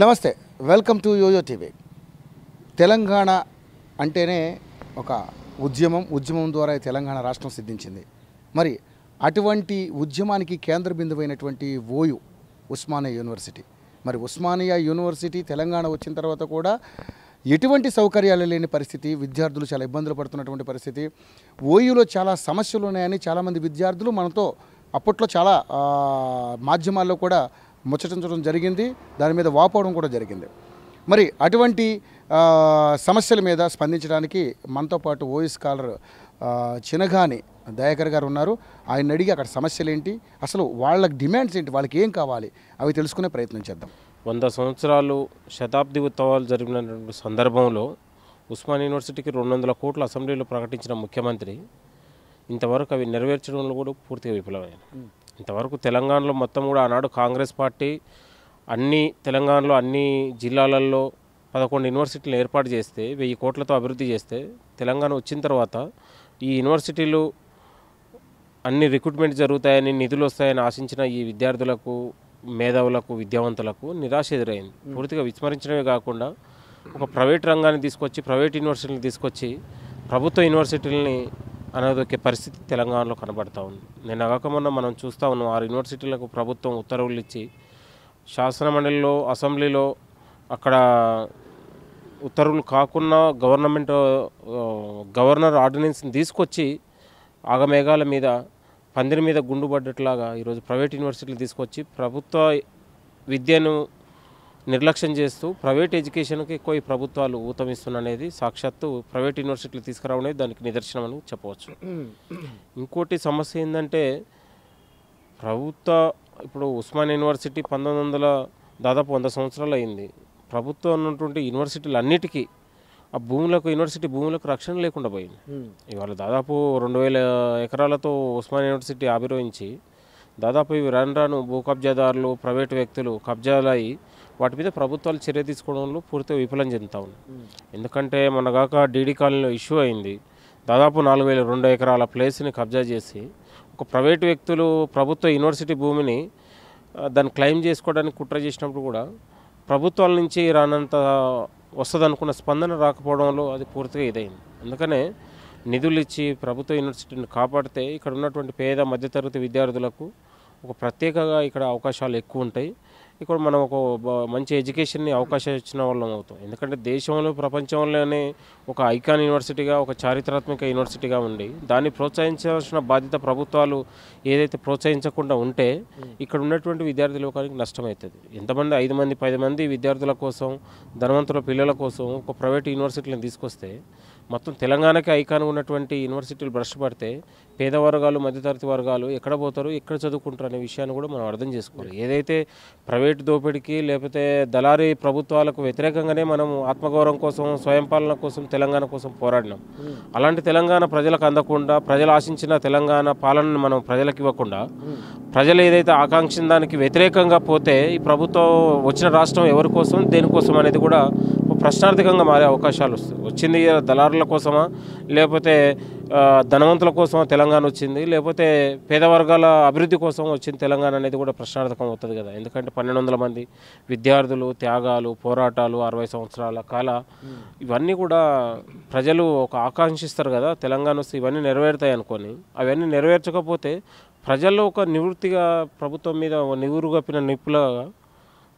నమస్తే welcome to YoYo TV Telangana అంటేనే ఒక ఉద్యమం ఉద్యమం ద్వారా తెలంగాణ రాష్ట్రం సిద్ధించింది మరి అటువంటి ఉద్యమానికి కేంద్ర బిందువైనటువంటి ఓయు ఉస్మానియా యూనివర్సిటీ మరి ఉస్మానియా యూనివర్సిటీ తెలంగాణ వచ్చిన తర్వాత కూడా ఎటువంటి సౌకర్యాలు లేని పరిస్థితి విద్యార్థులు చాలా ఇబ్బందులు పడుతున్నటువంటి పరిస్థితి ఓయూలో చాలా సమస్యలు ఉన్నాయని చాలామంది విద్యార్థులు మనతో అప్పట్లో చాలా మాధ్యమాల్లో కూడా ముచ్చటించడం జరిగింది దాని మీద వాపోవడం కూడా జరిగింది మరి అటువంటి సమస్యల మీద స్పందించడానికి మనతో పాటు ఓఎస్ కాలర్ చినగాని దయాకర్ గారు ఉన్నారు ఆయన అడిగి అక్కడ సమస్యలు ఏంటి అసలు వాళ్ళకి డిమాండ్స్ ఏంటి వాళ్ళకి ఏం కావాలి అవి తెలుసుకునే ప్రయత్నం చేద్దాం వంద సంవత్సరాలు శతాబ్ది ఉత్సవాలు జరిగినటువంటి సందర్భంలో ఉస్మాన్ యూనివర్సిటీకి రెండు వందల కోట్ల అసెంబ్లీలో ప్రకటించిన ముఖ్యమంత్రి ఇంతవరకు అవి నెరవేర్చడంలో కూడా పూర్తిగా విఫలమైంది ఇంతవరకు తెలంగాణలో మొత్తం కూడా ఆనాడు కాంగ్రెస్ పార్టీ అన్ని తెలంగాణలో అన్ని జిల్లాలలో పదకొండు యూనివర్సిటీలు ఏర్పాటు చేస్తే వెయ్యి కోట్లతో అభివృద్ధి చేస్తే తెలంగాణ వచ్చిన తర్వాత ఈ యూనివర్సిటీలు అన్ని రిక్రూట్మెంట్ జరుగుతాయని నిధులు వస్తాయని ఆశించిన ఈ విద్యార్థులకు మేధావులకు విద్యావంతులకు నిరాశ ఎదురైంది పూర్తిగా విస్మరించడమే కాకుండా ఒక ప్రైవేట్ రంగాన్ని తీసుకొచ్చి ప్రైవేట్ యూనివర్సిటీని తీసుకొచ్చి ప్రభుత్వ యూనివర్సిటీలని అనారోగ్య పరిస్థితి తెలంగాణలో కనబడతా ఉంది నేను అగకమన్న మనం చూస్తూ ఉన్నాం ఆ యూనివర్సిటీలకు ప్రభుత్వం ఉత్తర్వులు ఇచ్చి శాసనమండలిలో అసెంబ్లీలో అక్కడ ఉత్తర్వులు కాకుండా గవర్నమెంట్ గవర్నర్ ఆర్డినెన్స్ని తీసుకొచ్చి ఆగమేఘాల మీద పందిరి మీద గుండు పడ్డట్లాగా ఈరోజు ప్రైవేట్ యూనివర్సిటీలు తీసుకొచ్చి ప్రభుత్వ విద్యను నిర్లక్ష్యం చేస్తూ ప్రైవేట్ ఎడ్యుకేషన్కి ఎక్కువ ఈ ప్రభుత్వాలు ఊతమిస్తున్ననేది సాక్షాత్తు ప్రైవేట్ యూనివర్సిటీలు తీసుకురావడం దానికి నిదర్శనం అని చెప్పవచ్చు ఇంకోటి సమస్య ఏంటంటే ప్రభుత్వ ఇప్పుడు ఉస్మాన్ యూనివర్సిటీ పంతొమ్మిది వందల దాదాపు వంద సంవత్సరాలు అయింది ప్రభుత్వం ఉన్నటువంటి యూనివర్సిటీలు అన్నిటికీ ఆ భూములకు యూనివర్సిటీ భూములకు రక్షణ లేకుండా పోయింది ఇవాళ దాదాపు రెండు వేల ఎకరాలతో ఉస్మాన్ యూనివర్సిటీ ఆవిర్వహించి దాదాపు ఇవి రాను రాను భూ కబ్జాదారులు ప్రైవేటు వ్యక్తులు కబ్జాలయ్యి వాటి మీద ప్రభుత్వాలు చర్య తీసుకోవడంలో పూర్తిగా విఫలం చెందుతా ఉన్నాయి ఎందుకంటే మనగాక డీడీ కాలనీలో ఇష్యూ అయింది దాదాపు నాలుగు వేల రెండు ఎకరాల ప్లేస్ని కబ్జా చేసి ఒక ప్రైవేటు వ్యక్తులు ప్రభుత్వ యూనివర్సిటీ భూమిని దాన్ని క్లెయిమ్ చేసుకోవడానికి కుట్ర చేసినప్పుడు కూడా ప్రభుత్వాల నుంచి రానంత వస్తుంది అనుకున్న స్పందన రాకపోవడంలో అది పూర్తిగా ఇదైంది అందుకనే నిధులు ఇచ్చి ప్రభుత్వ యూనివర్సిటీని కాపాడితే ఇక్కడ ఉన్నటువంటి పేద మధ్యతరగతి విద్యార్థులకు ఒక ప్రత్యేకగా ఇక్కడ అవకాశాలు ఎక్కువ ఉంటాయి ఇక్కడ మనం ఒక మంచి ఎడ్యుకేషన్ని అవకాశం ఇచ్చిన వాళ్ళం అవుతాం ఎందుకంటే దేశంలో ప్రపంచంలోనే ఒక ఐకాన్ యూనివర్సిటీగా ఒక చారిత్రాత్మక యూనివర్సిటీగా ఉండి దాన్ని ప్రోత్సహించాల్సిన బాధ్యత ప్రభుత్వాలు ఏదైతే ప్రోత్సహించకుండా ఉంటే ఇక్కడ ఉన్నటువంటి విద్యార్థి లోకానికి నష్టమవుతుంది ఎంతమంది ఐదు మంది పది మంది విద్యార్థుల కోసం ధనవంతుల పిల్లల కోసం ఒక ప్రైవేట్ యూనివర్సిటీలను తీసుకొస్తే మొత్తం తెలంగాణకి ఐకాన్ ఉన్నటువంటి యూనివర్సిటీలు బ్రష్ పడితే పేద వర్గాలు మధ్యతరగతి వర్గాలు ఎక్కడ పోతారు ఎక్కడ చదువుకుంటారు అనే విషయాన్ని కూడా మనం అర్థం చేసుకోవాలి ఏదైతే ప్రైవేట్ దోపిడికి లేకపోతే దళారీ ప్రభుత్వాలకు వ్యతిరేకంగానే మనం ఆత్మగౌరవం కోసం స్వయం పాలన కోసం తెలంగాణ కోసం పోరాడినాం అలాంటి తెలంగాణ ప్రజలకు అందకుండా ప్రజలు ఆశించిన తెలంగాణ పాలనను మనం ప్రజలకు ఇవ్వకుండా ప్రజలు ఏదైతే దానికి వ్యతిరేకంగా పోతే ఈ ప్రభుత్వం వచ్చిన రాష్ట్రం ఎవరి కోసం దేనికోసం అనేది కూడా ప్రశ్నార్థకంగా మారే అవకాశాలు వస్తాయి వచ్చింది దళారుల కోసమా లేకపోతే ధనవంతుల కోసమా తెలంగాణ వచ్చింది లేకపోతే పేద వర్గాల అభివృద్ధి కోసం వచ్చింది తెలంగాణ అనేది కూడా ప్రశ్నార్థకం అవుతుంది కదా ఎందుకంటే పన్నెండు వందల మంది విద్యార్థులు త్యాగాలు పోరాటాలు అరవై సంవత్సరాల కాల hmm. ఇవన్నీ కూడా ప్రజలు ఒక ఆకాంక్షిస్తారు కదా తెలంగాణ వస్తే ఇవన్నీ నెరవేరుతాయి అనుకొని అవన్నీ నెరవేర్చకపోతే ప్రజల్లో ఒక నివృత్తిగా ప్రభుత్వం మీద నివురుగప్పిన నిప్పులగా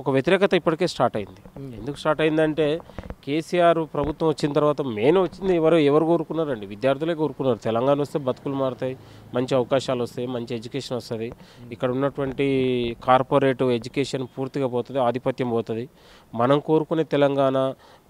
ఒక వ్యతిరేకత ఇప్పటికే స్టార్ట్ అయింది ఎందుకు స్టార్ట్ అయిందంటే కేసీఆర్ ప్రభుత్వం వచ్చిన తర్వాత మెయిన్ వచ్చింది ఎవరు ఎవరు కోరుకున్నారండి విద్యార్థులే కోరుకున్నారు తెలంగాణ వస్తే బతుకులు మారుతాయి మంచి అవకాశాలు వస్తాయి మంచి ఎడ్యుకేషన్ వస్తుంది ఇక్కడ ఉన్నటువంటి కార్పొరేట్ ఎడ్యుకేషన్ పూర్తిగా పోతుంది ఆధిపత్యం పోతుంది మనం కోరుకునే తెలంగాణ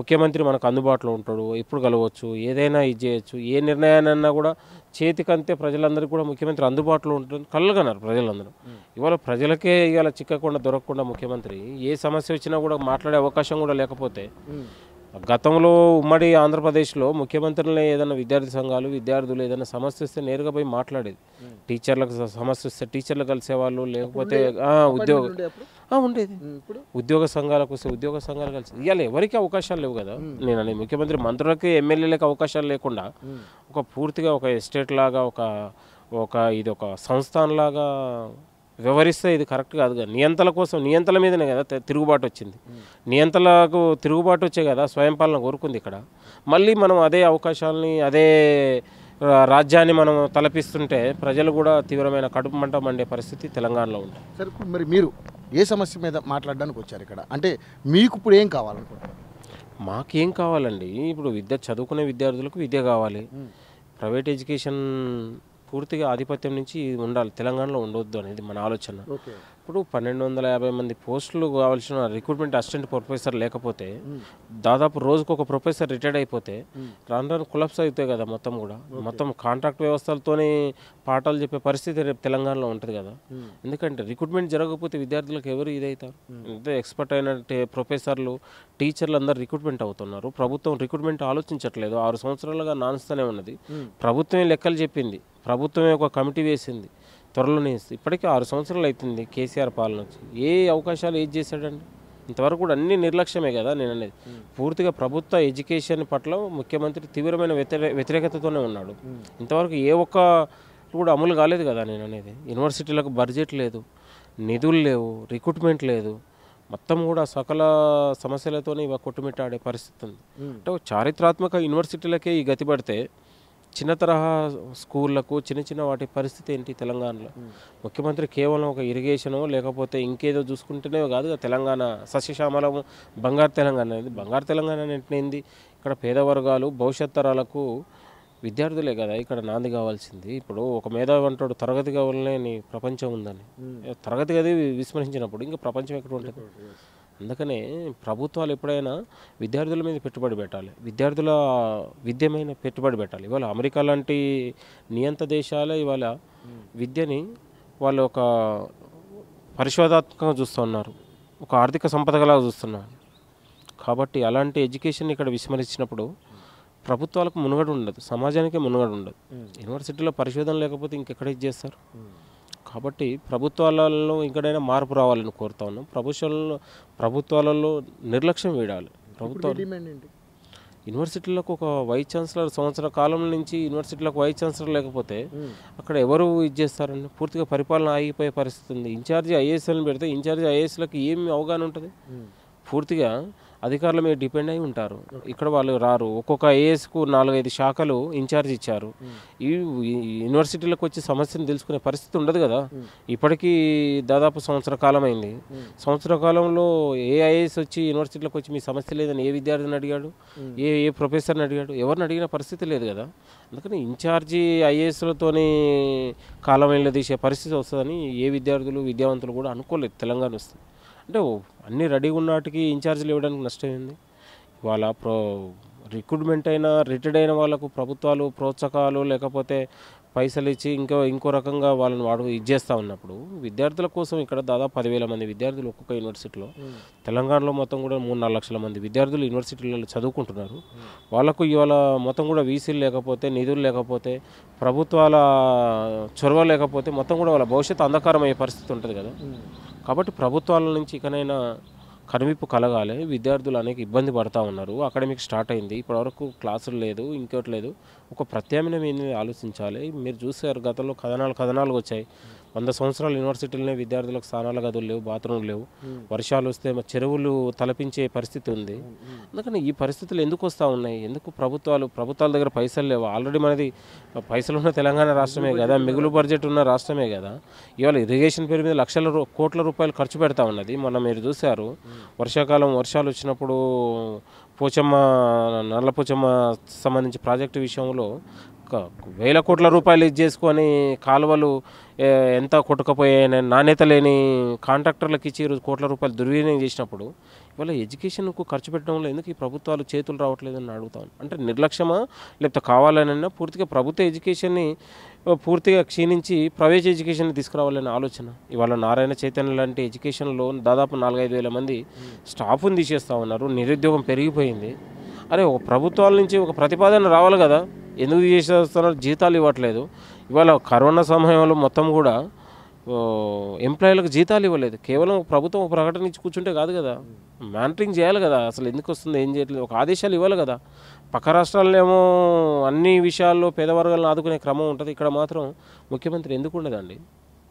ముఖ్యమంత్రి మనకు అందుబాటులో ఉంటాడు ఎప్పుడు కలవచ్చు ఏదైనా ఇది చేయొచ్చు ఏ నిర్ణయాన్ని కూడా చేతికంతే ప్రజలందరికీ కూడా ముఖ్యమంత్రి అందుబాటులో ఉంటుంది కళ్ళగన్నారు ప్రజలందరూ ఇవాళ ప్రజలకే ఇవాళ చిక్కకుండా దొరకకుండా ముఖ్యమంత్రి ఏ సమస్య వచ్చినా కూడా మాట్లాడే అవకాశం కూడా లేకపోతే గతంలో ఉమ్మడి ఆంధ్రప్రదేశ్లో ముఖ్యమంత్రులు ఏదైనా విద్యార్థి సంఘాలు విద్యార్థులు ఏదైనా సమస్య వస్తే నేరుగా పోయి మాట్లాడేది టీచర్లకు సమస్య వస్తే టీచర్లు కలిసేవాళ్ళు లేకపోతే ఉద్యోగ ఉండేది ఉద్యోగ సంఘాలకు వస్తే ఉద్యోగ సంఘాలు కలిసి ఇవాళ ఎవరికి అవకాశాలు లేవు కదా నేను అనేది ముఖ్యమంత్రి మంత్రులకి ఎమ్మెల్యేలకు అవకాశాలు లేకుండా ఒక పూర్తిగా ఒక ఎస్టేట్ లాగా ఒక ఒక ఇది ఒక సంస్థానలాగా వివరిస్తే ఇది కరెక్ట్ కాదు కదా నియంతల కోసం నియంతల మీదనే కదా తిరుగుబాటు వచ్చింది నియంతలకు తిరుగుబాటు వచ్చే కదా స్వయం పాలన కోరుకుంది ఇక్కడ మళ్ళీ మనం అదే అవకాశాలని అదే రాజ్యాన్ని మనం తలపిస్తుంటే ప్రజలు కూడా తీవ్రమైన కడుపు మంట మండే పరిస్థితి తెలంగాణలో ఉంది సార్ మరి మీరు ఏ సమస్య మీద మాట్లాడడానికి వచ్చారు ఇక్కడ అంటే మీకు ఇప్పుడు ఏం కావాలనుకుంటున్నారు మాకేం కావాలండి ఇప్పుడు విద్య చదువుకునే విద్యార్థులకు విద్య కావాలి ప్రైవేట్ ఎడ్యుకేషన్ పూర్తిగా ఆధిపత్యం నుంచి ఉండాలి తెలంగాణలో ఉండొద్దు అనేది మన ఆలోచన ఇప్పుడు పన్నెండు వందల యాభై మంది పోస్టులు కావాల్సిన రిక్రూట్మెంట్ అసిస్టెంట్ ప్రొఫెసర్ లేకపోతే దాదాపు రోజుకు ఒక ప్రొఫెసర్ రిటైర్డ్ అయిపోతే రాను రాను కులప్స్ అవుతాయి కదా మొత్తం కూడా మొత్తం కాంట్రాక్ట్ వ్యవస్థలతోనే పాఠాలు చెప్పే పరిస్థితి రేపు తెలంగాణలో ఉంటుంది కదా ఎందుకంటే రిక్రూట్మెంట్ జరగకపోతే విద్యార్థులకు ఎవరు ఇదవుతారు ఎంతో ఎక్స్పర్ట్ అయిన ప్రొఫెసర్లు టీచర్లు అందరు రిక్రూట్మెంట్ అవుతున్నారు ప్రభుత్వం రిక్రూట్మెంట్ ఆలోచించట్లేదు ఆరు సంవత్సరాలుగా నాన్స్తూనే ఉన్నది ప్రభుత్వమే లెక్కలు చెప్పింది ప్రభుత్వమే ఒక కమిటీ వేసింది త్వరలోనే ఇప్పటికీ ఆరు సంవత్సరాలు అవుతుంది కేసీఆర్ పాలన వచ్చి ఏ అవకాశాలు ఏది చేశాడండి ఇంతవరకు కూడా అన్ని నిర్లక్ష్యమే కదా నేను అనేది పూర్తిగా ప్రభుత్వ ఎడ్యుకేషన్ పట్ల ముఖ్యమంత్రి తీవ్రమైన వ్యతిరేకతతోనే ఉన్నాడు ఇంతవరకు ఏ ఒక్క కూడా అమలు కాలేదు కదా నేను అనేది యూనివర్సిటీలకు బడ్జెట్ లేదు నిధులు లేవు రిక్రూట్మెంట్ లేదు మొత్తం కూడా సకల సమస్యలతోనే ఇవ కొట్టుమిట్టాడే పరిస్థితి ఉంది అంటే చారిత్రాత్మక యూనివర్సిటీలకే ఈ గతి పడితే చిన్న తరహా స్కూళ్లకు చిన్న చిన్న వాటి పరిస్థితి ఏంటి తెలంగాణలో ముఖ్యమంత్రి కేవలం ఒక ఇరిగేషను లేకపోతే ఇంకేదో చూసుకుంటేనే కాదు తెలంగాణ సస్యశ్యామలము బంగారు తెలంగాణ అనేది బంగారు తెలంగాణ అనేది ఇక్కడ పేద వర్గాలు భవిష్యత్ తరాలకు విద్యార్థులే కదా ఇక్కడ నాంది కావాల్సింది ఇప్పుడు ఒక మేధావి అంటాడు తరగతి కావాలని ప్రపంచం ఉందని తరగతి గది విస్మరించినప్పుడు ఇంకా ప్రపంచం ఎక్కడ ఉంటుంది అందుకనే ప్రభుత్వాలు ఎప్పుడైనా విద్యార్థుల మీద పెట్టుబడి పెట్టాలి విద్యార్థుల విద్య మీద పెట్టుబడి పెట్టాలి ఇవాళ అమెరికా లాంటి నియంత దేశాలే ఇవాళ విద్యని వాళ్ళు ఒక పరిశోధాత్మకంగా చూస్తున్నారు ఒక ఆర్థిక సంపదగలా చూస్తున్నారు కాబట్టి అలాంటి ఎడ్యుకేషన్ ఇక్కడ విస్మరించినప్పుడు ప్రభుత్వాలకు మునుగడు ఉండదు సమాజానికి మునుగడ ఉండదు యూనివర్సిటీలో పరిశోధన లేకపోతే ఇంకెక్కడ చేస్తారు కాబట్టి ప్రభుత్వాలలో ఇంకడైనా మార్పు రావాలని కోరుతా ఉన్నాం ప్రభుత్వాలలో ప్రభుత్వాలలో నిర్లక్ష్యం వేయాలి ప్రభుత్వం యూనివర్సిటీలకు ఒక వైస్ ఛాన్సలర్ సంవత్సర కాలం నుంచి యూనివర్సిటీలకు వైస్ ఛాన్సలర్ లేకపోతే అక్కడ ఎవరు ఇది చేస్తారండి పూర్తిగా పరిపాలన ఆగిపోయే పరిస్థితి ఉంది ఇన్ఛార్జి ఐఏఎస్ఎల్ని పెడితే ఇన్ఛార్జి ఐఏఎస్లకు ఏమి అవగాహన ఉంటుంది పూర్తిగా అధికారుల మీద డిపెండ్ అయి ఉంటారు ఇక్కడ వాళ్ళు రారు ఒక్కొక్క ఏఎస్కు నాలుగైదు శాఖలు ఇన్ఛార్జ్ ఇచ్చారు ఈ యూనివర్సిటీలకు వచ్చి సమస్యను తెలుసుకునే పరిస్థితి ఉండదు కదా ఇప్పటికీ దాదాపు సంవత్సర కాలం అయింది సంవత్సర కాలంలో ఏ ఐఏఎస్ వచ్చి యూనివర్సిటీలకు వచ్చి మీ సమస్య లేదని ఏ విద్యార్థిని అడిగాడు ఏ ఏ ప్రొఫెసర్ని అడిగాడు ఎవరిని అడిగిన పరిస్థితి లేదు కదా అందుకని ఇన్ఛార్జి ఐఏఎస్లతోని కాలం వెళ్ళదీసే పరిస్థితి వస్తుందని ఏ విద్యార్థులు విద్యావంతులు కూడా అనుకోలేదు తెలంగాణ వస్తుంది అంటే అన్నీ రెడీగా ఉన్నటికి ఇన్ఛార్జీలు ఇవ్వడానికి నష్టమైంది వాళ్ళ ఇవాళ ప్రో రిక్రూట్మెంట్ అయినా రిటైర్డ్ అయిన వాళ్ళకు ప్రభుత్వాలు ప్రోత్సాహకాలు లేకపోతే పైసలు ఇచ్చి ఇంకో ఇంకో రకంగా వాళ్ళని వాడు ఇచ్చేస్తూ ఉన్నప్పుడు విద్యార్థుల కోసం ఇక్కడ దాదాపు పదివేల మంది విద్యార్థులు ఒక్కొక్క యూనివర్సిటీలో తెలంగాణలో మొత్తం కూడా మూడు నాలుగు లక్షల మంది విద్యార్థులు యూనివర్సిటీలలో చదువుకుంటున్నారు వాళ్ళకు ఇవాళ మొత్తం కూడా వీసీలు లేకపోతే నిధులు లేకపోతే ప్రభుత్వాల చొరవ లేకపోతే మొత్తం కూడా వాళ్ళ భవిష్యత్తు అంధకారం అయ్యే పరిస్థితి ఉంటుంది కదా కాబట్టి ప్రభుత్వాల నుంచి ఇకనైనా కనువిప్పు కలగాలి విద్యార్థులు అనేక ఇబ్బంది పడతా ఉన్నారు అకాడమిక్ స్టార్ట్ అయింది ఇప్పటివరకు క్లాసులు లేదు ఇంకోటి లేదు ఒక ప్రత్యామ్నాయం ఏంది ఆలోచించాలి మీరు చూసారు గతంలో కథనాలు కథనాలు వచ్చాయి వంద సంవత్సరాల యూనివర్సిటీలనే విద్యార్థులకు స్థానాలు గదులు లేవు బాత్రూమ్లు లేవు వర్షాలు వస్తే చెరువులు తలపించే పరిస్థితి ఉంది అందుకని ఈ పరిస్థితులు ఎందుకు వస్తూ ఉన్నాయి ఎందుకు ప్రభుత్వాలు ప్రభుత్వాల దగ్గర పైసలు లేవు ఆల్రెడీ మనది పైసలు ఉన్న తెలంగాణ రాష్ట్రమే కదా మిగులు బడ్జెట్ ఉన్న రాష్ట్రమే కదా ఇవాళ ఇరిగేషన్ పేరు మీద లక్షల కోట్ల రూపాయలు ఖర్చు పెడతా ఉన్నది మొన్న మీరు చూశారు వర్షాకాలం వర్షాలు వచ్చినప్పుడు పోచమ్మ నల్లపోచమ్మ సంబంధించి ప్రాజెక్టు విషయంలో వేల కోట్ల రూపాయలు ఇది చేసుకొని కాలువలు ఎంత కొట్టుకపోయాయని నాణ్యత లేని కాంట్రాక్టర్లకు ఇచ్చి కోట్ల రూపాయలు దుర్వినియోగం చేసినప్పుడు ఇవాళ ఎడ్యుకేషన్కు ఖర్చు పెట్టడంలో ఎందుకు ఈ ప్రభుత్వాలు చేతులు రావట్లేదని అడుగుతాను అంటే నిర్లక్ష్యమా లేకపోతే కావాలనన్నా పూర్తిగా ప్రభుత్వ ఎడ్యుకేషన్ని పూర్తిగా క్షీణించి ప్రైవేట్ ఎడ్యుకేషన్ తీసుకురావాలనే ఆలోచన ఇవాళ నారాయణ చైతన్య లాంటి ఎడ్యుకేషన్లో దాదాపు నాలుగైదు వేల మంది స్టాఫ్ని తీసేస్తూ ఉన్నారు నిరుద్యోగం పెరిగిపోయింది అరే ఒక ప్రభుత్వాల నుంచి ఒక ప్రతిపాదన రావాలి కదా ఎందుకు చేసేస్తున్నారు జీతాలు ఇవ్వట్లేదు ఇవాళ కరోనా సమయంలో మొత్తం కూడా ఎంప్లాయీలకు జీతాలు ఇవ్వలేదు కేవలం ప్రభుత్వం ప్రకటన ఇచ్చి కూర్చుంటే కాదు కదా మానిటరింగ్ చేయాలి కదా అసలు ఎందుకు వస్తుంది ఏం చేయట్లేదు ఒక ఆదేశాలు ఇవ్వాలి కదా పక్క రాష్ట్రాల్లో ఏమో అన్ని విషయాల్లో పేదవర్గాలను ఆదుకునే క్రమం ఉంటుంది ఇక్కడ మాత్రం ముఖ్యమంత్రి ఎందుకు ఉండదండి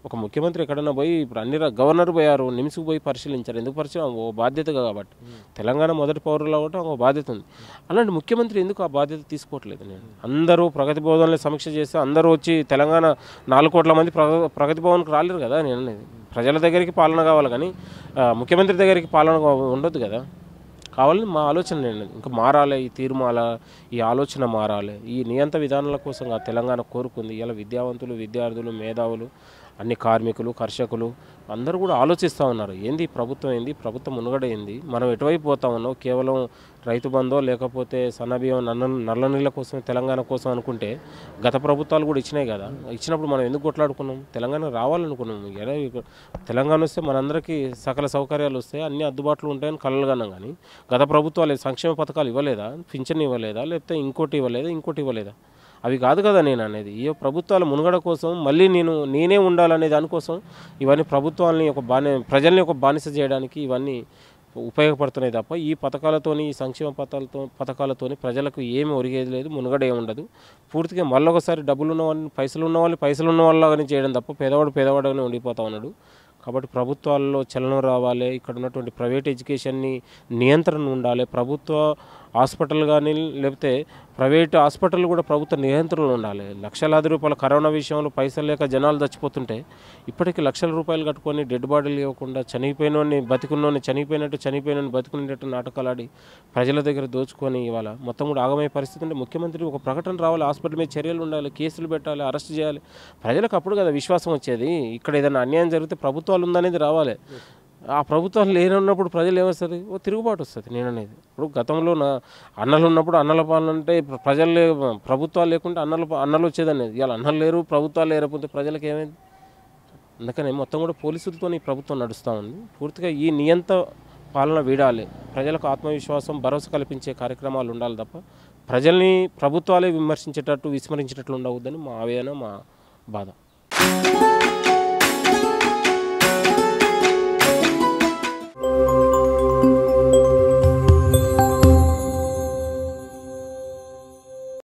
ఒక ముఖ్యమంత్రి ఎక్కడన్నా పోయి ఇప్పుడు అన్ని గవర్నర్ పోయారు నిమిషకు పోయి పరిశీలించారు ఎందుకు పరిశీలి ఓ బాధ్యత కాబట్టి తెలంగాణ మొదటి పౌరులు అవ్వటం ఒక బాధ్యత ఉంది అలాంటి ముఖ్యమంత్రి ఎందుకు ఆ బాధ్యత తీసుకోవట్లేదు నేను అందరూ ప్రగతి భవన్లో సమీక్ష చేస్తే అందరూ వచ్చి తెలంగాణ నాలుగు కోట్ల మంది ప్రగతి భవన్కి రాలేరు కదా నేను ప్రజల దగ్గరికి పాలన కావాలి కానీ ముఖ్యమంత్రి దగ్గరికి పాలన ఉండదు కదా కావాలని మా ఆలోచన నేను ఇంకా మారాలి ఈ తీర్మాల ఈ ఆలోచన మారాలి ఈ నియంత్ర విధానాల కోసం తెలంగాణ కోరుకుంది ఇలా విద్యావంతులు విద్యార్థులు మేధావులు అన్ని కార్మికులు కర్షకులు అందరూ కూడా ఆలోచిస్తూ ఉన్నారు ఏంది ప్రభుత్వం ఏంది ప్రభుత్వం మునుగడ ఏంది మనం ఎటువైపు పోతా ఉన్నాం కేవలం రైతు బంధో లేకపోతే సన్నబియ్యం నల్ల నల్ల నీళ్ళ కోసం తెలంగాణ కోసం అనుకుంటే గత ప్రభుత్వాలు కూడా ఇచ్చినాయి కదా ఇచ్చినప్పుడు మనం ఎందుకు కొట్లాడుకున్నాం తెలంగాణ రావాలనుకున్నాం తెలంగాణ వస్తే మనందరికీ సకల సౌకర్యాలు వస్తాయి అన్ని అందుబాటులో ఉంటాయని కలలుగానం కానీ గత ప్రభుత్వాలు సంక్షేమ పథకాలు ఇవ్వలేదా పింఛన్ ఇవ్వలేదా లేకపోతే ఇంకోటి ఇవ్వలేదా ఇంకోటి ఇవ్వలేదా అవి కాదు కదా నేను అనేది ఈ ప్రభుత్వాల మునుగడ కోసం మళ్ళీ నేను నేనే ఉండాలనే దానికోసం ఇవన్నీ ప్రభుత్వాలని ఒక బాని ప్రజల్ని ఒక బానిస చేయడానికి ఇవన్నీ ఉపయోగపడుతున్నాయి తప్ప ఈ పథకాలతోని ఈ సంక్షేమ పథకాలతో పథకాలతోని ప్రజలకు ఏమి ఒరిగేది లేదు మునుగడే ఉండదు పూర్తిగా మళ్ళొకసారి డబ్బులు ఉన్నవాళ్ళని పైసలు ఉన్న వాళ్ళు పైసలు ఉన్న వాళ్ళని చేయడం తప్ప పేదవాడు పేదవాడుగానే ఉండిపోతా ఉన్నాడు కాబట్టి ప్రభుత్వాల్లో చలనం రావాలి ఇక్కడ ఉన్నటువంటి ప్రైవేట్ ఎడ్యుకేషన్ని నియంత్రణ ఉండాలి ప్రభుత్వ హాస్పిటల్ కానీ లేకపోతే ప్రైవేట్ హాస్పిటల్ కూడా ప్రభుత్వ నియంత్రణలు ఉండాలి లక్షలాది రూపాయల కరోనా విషయంలో పైసలు లేక జనాలు చచ్చిపోతుంటే ఇప్పటికీ లక్షల రూపాయలు కట్టుకొని డెడ్ బాడీలు ఇవ్వకుండా చనిపోయినోని బతికున్నోని చనిపోయినట్టు చనిపోయినట్టు బతికునేటట్టు నాటకాలాడి ప్రజల దగ్గర దోచుకొని ఇవాళ మొత్తం కూడా ఆగమయ్యే పరిస్థితి ఉంటే ముఖ్యమంత్రి ఒక ప్రకటన రావాలి హాస్పిటల్ మీద చర్యలు ఉండాలి కేసులు పెట్టాలి అరెస్ట్ చేయాలి ప్రజలకు అప్పుడు కదా విశ్వాసం వచ్చేది ఇక్కడ ఏదైనా అన్యాయం జరిగితే ప్రభుత్వాలు ఉందనేది రావాలి ఆ ప్రభుత్వాలు లేనున్నప్పుడు ప్రజలు ఏమొస్తుంది ఓ తిరుగుబాటు వస్తుంది నేననేది ఇప్పుడు గతంలో నా అన్నలు ఉన్నప్పుడు అన్నల పాలన అంటే ప్రజలు ప్రభుత్వాలు లేకుంటే అన్నలు అన్నలు వచ్చేదనేది ఇవాళ అన్నలు లేరు ప్రభుత్వాలు లేకపోతే ప్రజలకు ఏమైంది అందుకని మొత్తం కూడా పోలీసులతో ఈ ప్రభుత్వం నడుస్తూ ఉంది పూర్తిగా ఈ నియంత పాలన వీడాలి ప్రజలకు ఆత్మవిశ్వాసం భరోసా కల్పించే కార్యక్రమాలు ఉండాలి తప్ప ప్రజల్ని ప్రభుత్వాలే విమర్శించేటట్టు విస్మరించేటట్లు ఉండవద్దని మా ఆవేదన మా బాధ